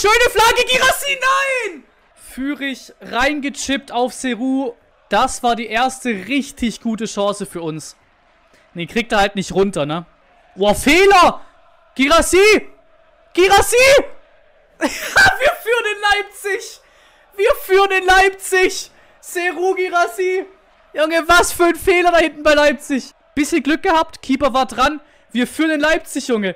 schöne Flagge, Girassi, nein! Führig reingechippt auf Seru. Das war die erste richtig gute Chance für uns. Nee, kriegt er halt nicht runter, ne? Boah, Fehler! Girassi! Girassi! Wir führen in Leipzig! Wir führen in Leipzig! Seru Girassi! Junge, was für ein Fehler da hinten bei Leipzig! Bisschen Glück gehabt, Keeper war dran. Wir führen in Leipzig, Junge.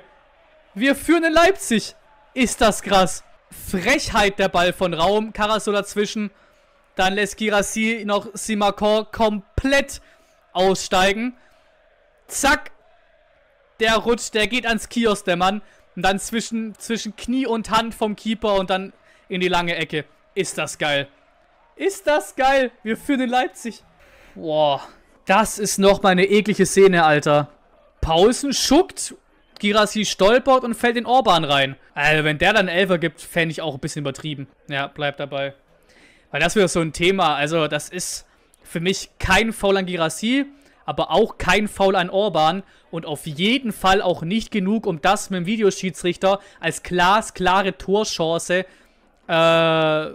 Wir führen in Leipzig. Ist das krass. Frechheit der Ball von Raum. Karasso dazwischen. Dann lässt Girassi noch Simakor komplett aussteigen. Zack. Der rutscht, der geht ans Kiosk, der Mann. Und dann zwischen, zwischen Knie und Hand vom Keeper und dann in die lange Ecke. Ist das geil. Ist das geil. Wir führen in Leipzig. Boah. Das ist nochmal eine eklige Szene, Alter. Paulsen schuckt Girassi stolpert und fällt in Orban rein. Also wenn der dann Elfer gibt, fände ich auch ein bisschen übertrieben. Ja, bleibt dabei. Weil das wäre so ein Thema. Also das ist für mich kein Foul an Girassi, aber auch kein Foul an Orban. Und auf jeden Fall auch nicht genug, um das mit dem Videoschiedsrichter als glasklare Torschance äh,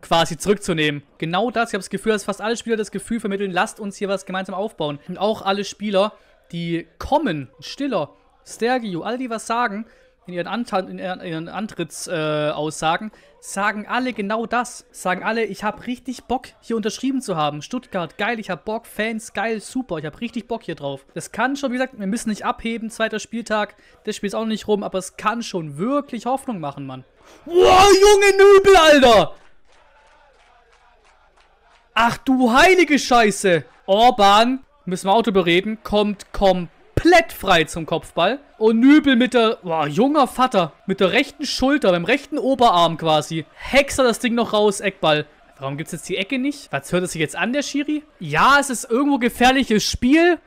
quasi zurückzunehmen. Genau das, ich habe das Gefühl, dass fast alle Spieler das Gefühl vermitteln, lasst uns hier was gemeinsam aufbauen. Und auch alle Spieler, die kommen, stiller, Stergio, all die was sagen, in ihren, Ant in ihren Antrittsaussagen, äh, sagen alle genau das. Sagen alle, ich habe richtig Bock, hier unterschrieben zu haben. Stuttgart, geil, ich habe Bock. Fans, geil, super. Ich habe richtig Bock hier drauf. Das kann schon, wie gesagt, wir müssen nicht abheben. Zweiter Spieltag, das Spiel ist auch noch nicht rum, aber es kann schon wirklich Hoffnung machen, Mann. Boah, Junge Nübel, Alter! Ach du heilige Scheiße! Orban, müssen wir Auto bereden, kommt komplett komplett frei zum Kopfball. Und Nübel mit der, boah, junger Vater, mit der rechten Schulter, beim rechten Oberarm quasi. Hexer das Ding noch raus, Eckball. Warum gibt es jetzt die Ecke nicht? Was hört es sich jetzt an, der Schiri? Ja, es ist irgendwo gefährliches Spiel.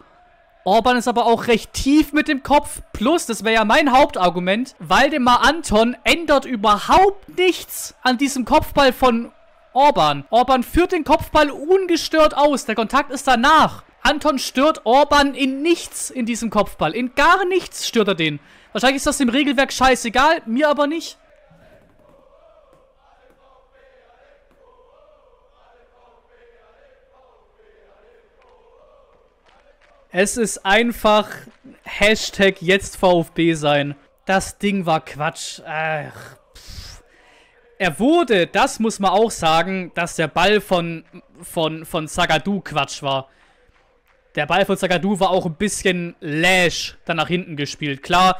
Orban ist aber auch recht tief mit dem Kopf. Plus, das wäre ja mein Hauptargument, Waldemar Anton ändert überhaupt nichts an diesem Kopfball von Orban. Orban führt den Kopfball ungestört aus. Der Kontakt ist danach. Anton stört Orban in nichts in diesem Kopfball. In gar nichts stört er den. Wahrscheinlich ist das dem Regelwerk scheißegal, mir aber nicht. Es ist einfach Hashtag jetzt VfB sein. Das Ding war Quatsch. Ach, er wurde, das muss man auch sagen, dass der Ball von, von, von Sagadu Quatsch war. Der Ball von Sagadu war auch ein bisschen lash dann nach hinten gespielt. Klar,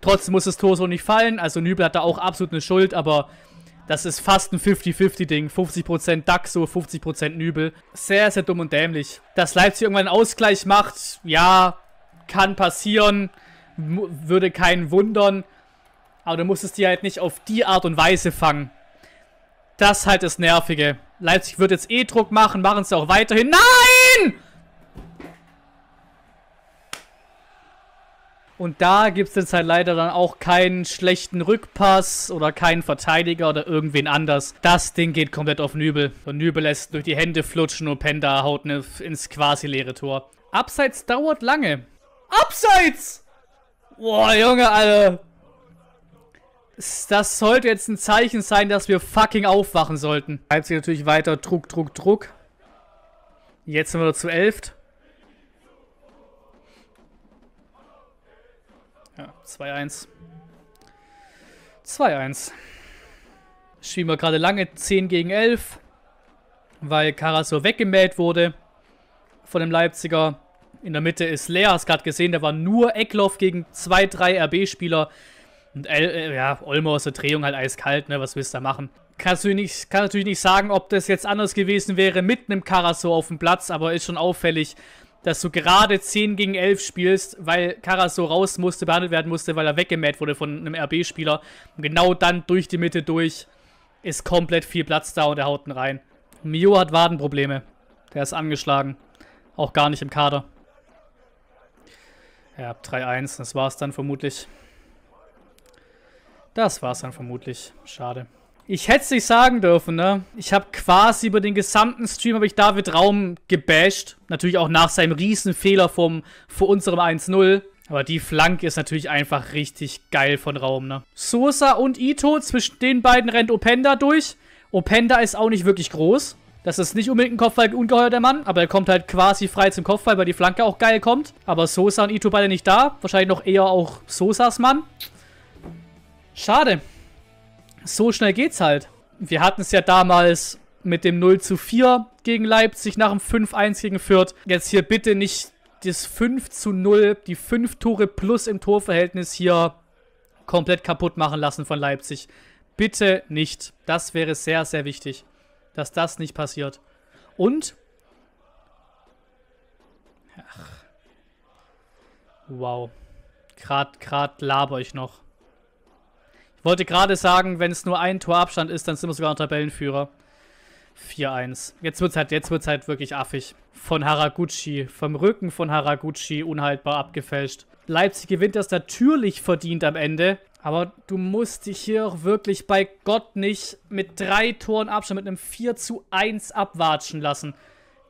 trotzdem muss das Tor so nicht fallen. Also Nübel hat da auch absolut eine Schuld, aber das ist fast ein 50-50-Ding. 50%, -Ding. 50 Daxo, 50% Nübel. Sehr, sehr dumm und dämlich. Dass Leipzig irgendwann einen Ausgleich macht, ja, kann passieren. Würde keinen wundern. Aber du musstest die halt nicht auf die Art und Weise fangen. Das halt das Nervige. Leipzig wird jetzt eh Druck machen, machen sie auch weiterhin. Nein! Und da gibt es jetzt halt leider dann auch keinen schlechten Rückpass oder keinen Verteidiger oder irgendwen anders. Das Ding geht komplett auf Nübel. Und Nübel lässt durch die Hände flutschen und Penda haut ne, ins quasi leere Tor. Abseits dauert lange. Abseits! Boah, Junge, Alter. Das sollte jetzt ein Zeichen sein, dass wir fucking aufwachen sollten. Leipzig natürlich weiter. Druck, Druck, Druck. Jetzt sind wir zu elft. Ja, 2-1. 2-1. Schieben wir gerade lange 10 gegen 11, weil Karasor weggemäht wurde von dem Leipziger. In der Mitte ist Lea, hast gerade gesehen, da war nur Eckloff gegen 2-3 RB-Spieler. Und äh, ja, Olmo aus der Drehung halt eiskalt, ne? Was willst du da machen? Kannst du nicht, kann natürlich nicht sagen, ob das jetzt anders gewesen wäre mit einem Karaso auf dem Platz, aber ist schon auffällig, dass du gerade 10 gegen 11 spielst, weil Karaso raus musste, behandelt werden musste, weil er weggemäht wurde von einem RB-Spieler. Und genau dann durch die Mitte durch ist komplett viel Platz da und er haut ihn rein. Mio hat Wadenprobleme. Der ist angeschlagen. Auch gar nicht im Kader. Ja, 3-1, das war's dann vermutlich. Das war's dann vermutlich. Schade. Ich hätte es nicht sagen dürfen, ne? Ich habe quasi über den gesamten Stream habe ich David Raum gebasht. Natürlich auch nach seinem Riesenfehler vom, vor unserem 1-0. Aber die Flanke ist natürlich einfach richtig geil von Raum, ne? Sosa und Ito, zwischen den beiden rennt Openda durch. Openda ist auch nicht wirklich groß. Das ist nicht unbedingt ein Kopfball-Ungeheuer, der Mann. Aber er kommt halt quasi frei zum Kopfball, weil die Flanke auch geil kommt. Aber Sosa und Ito beide nicht da. Wahrscheinlich noch eher auch Sosas Mann. Schade. So schnell geht's halt. Wir hatten es ja damals mit dem 0 zu 4 gegen Leipzig nach dem 5-1 gegen Fürth. Jetzt hier bitte nicht das 5 zu 0, die 5 Tore plus im Torverhältnis hier komplett kaputt machen lassen von Leipzig. Bitte nicht. Das wäre sehr, sehr wichtig, dass das nicht passiert. Und? Ach. Wow. Grad, grad laber ich noch. Wollte gerade sagen, wenn es nur ein Tor Abstand ist, dann sind wir sogar noch Tabellenführer. 4-1. Jetzt wird's halt, halt wirklich affig. Von Haraguchi, vom Rücken von Haraguchi unhaltbar abgefälscht. Leipzig gewinnt das natürlich verdient am Ende. Aber du musst dich hier auch wirklich bei Gott nicht mit drei Toren Abstand, mit einem 4 zu 1 abwatschen lassen.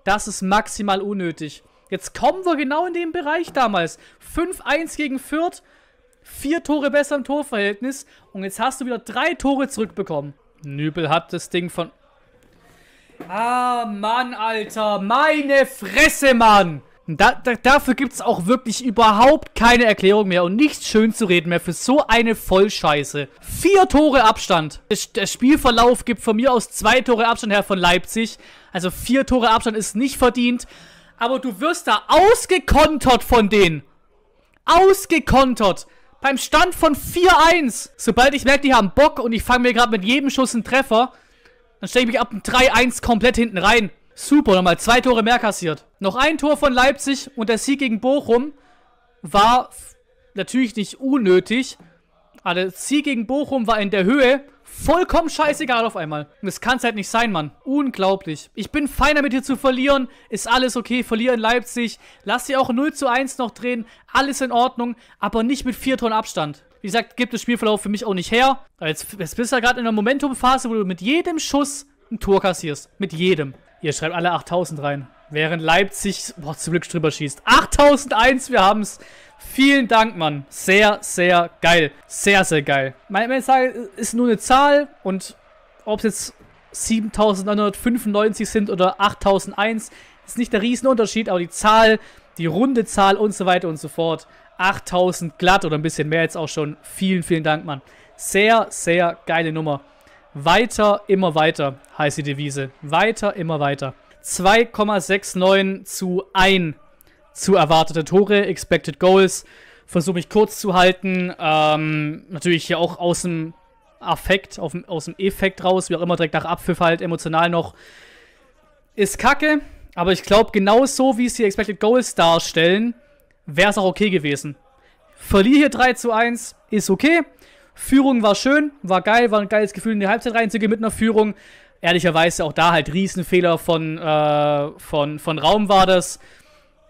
Das ist maximal unnötig. Jetzt kommen wir genau in den Bereich damals. 5-1 gegen Fürth vier Tore besser im Torverhältnis und jetzt hast du wieder drei Tore zurückbekommen. Nübel hat das Ding von... Ah, Mann, Alter. Meine Fresse, Mann. Da, da, dafür gibt es auch wirklich überhaupt keine Erklärung mehr und nichts schön zu reden mehr für so eine Vollscheiße. Vier Tore Abstand. Der Spielverlauf gibt von mir aus zwei Tore Abstand her von Leipzig. Also vier Tore Abstand ist nicht verdient. Aber du wirst da ausgekontert von denen. Ausgekontert. Beim Stand von 4-1. Sobald ich merke, die haben Bock und ich fange mir gerade mit jedem Schuss einen Treffer, dann stelle ich mich ab dem 3-1 komplett hinten rein. Super, nochmal zwei Tore mehr kassiert. Noch ein Tor von Leipzig und der Sieg gegen Bochum war natürlich nicht unnötig. Aber der Sieg gegen Bochum war in der Höhe vollkommen scheißegal auf einmal. Und das kann's halt nicht sein, Mann. Unglaublich. Ich bin feiner mit dir zu verlieren. Ist alles okay. Verliere in Leipzig. Lass sie auch 0 zu 1 noch drehen. Alles in Ordnung. Aber nicht mit 4 Toren Abstand. Wie gesagt, gibt es Spielverlauf für mich auch nicht her. Jetzt, jetzt bist du ja gerade in einer Momentumphase, wo du mit jedem Schuss ein Tor kassierst. Mit jedem. Ihr schreibt alle 8000 rein. Während Leipzig, boah, zum Glück drüber schießt. 8001, wir haben es. Vielen Dank, Mann. Sehr, sehr geil. Sehr, sehr geil. Meine Zahl ist nur eine Zahl und ob es jetzt 7995 sind oder 8001, ist nicht der Riesenunterschied, aber die Zahl, die runde Zahl und so weiter und so fort. 8000 glatt oder ein bisschen mehr jetzt auch schon. Vielen, vielen Dank, Mann. Sehr, sehr geile Nummer. Weiter, immer weiter heißt die Devise. Weiter, immer weiter. 2,69 zu 1 zu erwartete Tore, Expected Goals. Versuche mich kurz zu halten. Ähm, natürlich hier auch aus dem Affekt, auf, aus dem Effekt raus, wie auch immer, direkt nach Abpfiff halt, emotional noch. Ist kacke, aber ich glaube, genau so wie es die Expected Goals darstellen, wäre es auch okay gewesen. Verliere hier 3 zu 1, ist okay. Führung war schön, war geil, war ein geiles Gefühl in die Halbzeit reinzugehen mit einer Führung ehrlicherweise auch da halt Riesenfehler von, äh, von, von Raum war das.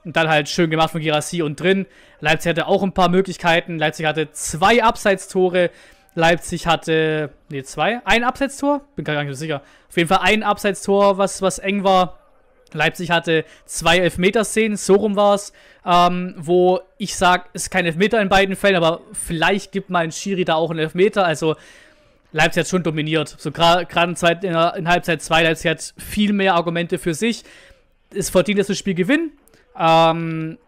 Und dann halt schön gemacht von Girassi und drin. Leipzig hatte auch ein paar Möglichkeiten. Leipzig hatte zwei Abseitstore. Leipzig hatte, nee, zwei, ein Abseitstor? Bin gar nicht so sicher. Auf jeden Fall ein Abseitstor, was, was eng war. Leipzig hatte zwei Elfmeterszenen, so rum war es, ähm, wo ich sage, es ist kein Elfmeter in beiden Fällen, aber vielleicht gibt mein Schiri da auch einen Elfmeter. Also Leipzig hat schon dominiert. So gerade in, in, Halbzeit 2, Leipzig hat viel mehr Argumente für sich. Es verdient, dass das Spiel gewinnt. Ähm,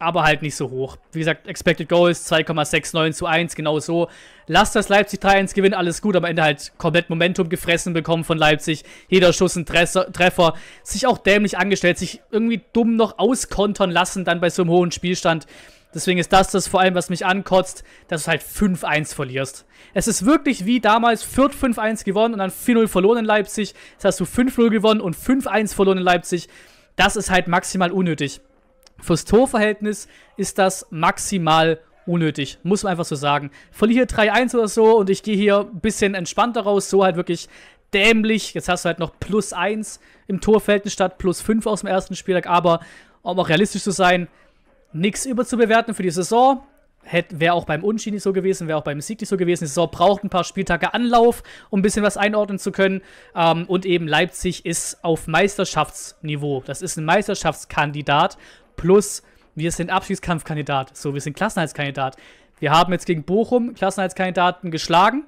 aber halt nicht so hoch. Wie gesagt, Expected Goals 2,69 zu 1, genau so. Lass das Leipzig 3-1 gewinnen, alles gut. Am Ende halt komplett Momentum gefressen bekommen von Leipzig. Jeder Schuss ein Tresser, Treffer. Sich auch dämlich angestellt, sich irgendwie dumm noch auskontern lassen, dann bei so einem hohen Spielstand. Deswegen ist das das vor allem, was mich ankotzt, dass du halt 5-1 verlierst. Es ist wirklich wie damals Fürth 5-1 gewonnen und dann 4-0 verloren in Leipzig. Jetzt hast du 5-0 gewonnen und 5-1 verloren in Leipzig. Das ist halt maximal unnötig. Fürs Torverhältnis ist das maximal unnötig, muss man einfach so sagen. Verliere 3-1 oder so und ich gehe hier ein bisschen entspannter raus, so halt wirklich dämlich. Jetzt hast du halt noch plus 1 im Torverhältnis statt plus 5 aus dem ersten Spieltag, aber um auch realistisch zu sein, nichts überzubewerten für die Saison. Wäre auch beim Unentschieden nicht so gewesen, wäre auch beim Sieg nicht so gewesen. Die Saison braucht ein paar Spieltage Anlauf, um ein bisschen was einordnen zu können. Ähm, und eben Leipzig ist auf Meisterschaftsniveau. Das ist ein Meisterschaftskandidat. Plus, wir sind Abschiedskampfkandidat. So, wir sind Klassenheitskandidat. Wir haben jetzt gegen Bochum Klassenheitskandidaten geschlagen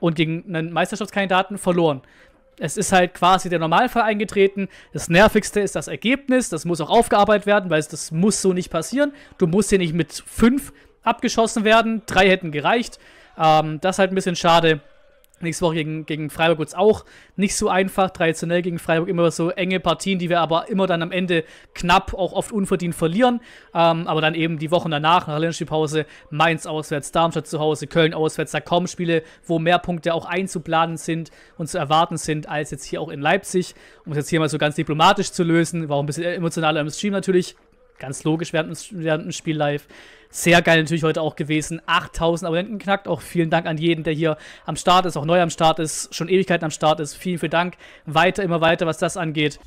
und gegen einen Meisterschaftskandidaten verloren es ist halt quasi der Normalfall eingetreten. Das Nervigste ist das Ergebnis. Das muss auch aufgearbeitet werden, weil das muss so nicht passieren. Du musst hier nicht mit fünf abgeschossen werden. Drei hätten gereicht. Ähm, das ist halt ein bisschen schade. Nächste Woche gegen, gegen Freiburg wird es auch nicht so einfach. Traditionell gegen Freiburg immer so enge Partien, die wir aber immer dann am Ende knapp, auch oft unverdient verlieren. Ähm, aber dann eben die Wochen danach, nach der Pause, Mainz auswärts, Darmstadt zu Hause, Köln auswärts. Da kommen Spiele, wo mehr Punkte auch einzuplanen sind und zu erwarten sind, als jetzt hier auch in Leipzig. Um es jetzt hier mal so ganz diplomatisch zu lösen, war auch ein bisschen emotionaler im Stream natürlich ganz logisch während, während dem Spiel live. Sehr geil natürlich heute auch gewesen. 8000 Abonnenten knackt. Auch vielen Dank an jeden, der hier am Start ist, auch neu am Start ist, schon Ewigkeiten am Start ist. Vielen, vielen Dank. Weiter, immer weiter, was das angeht.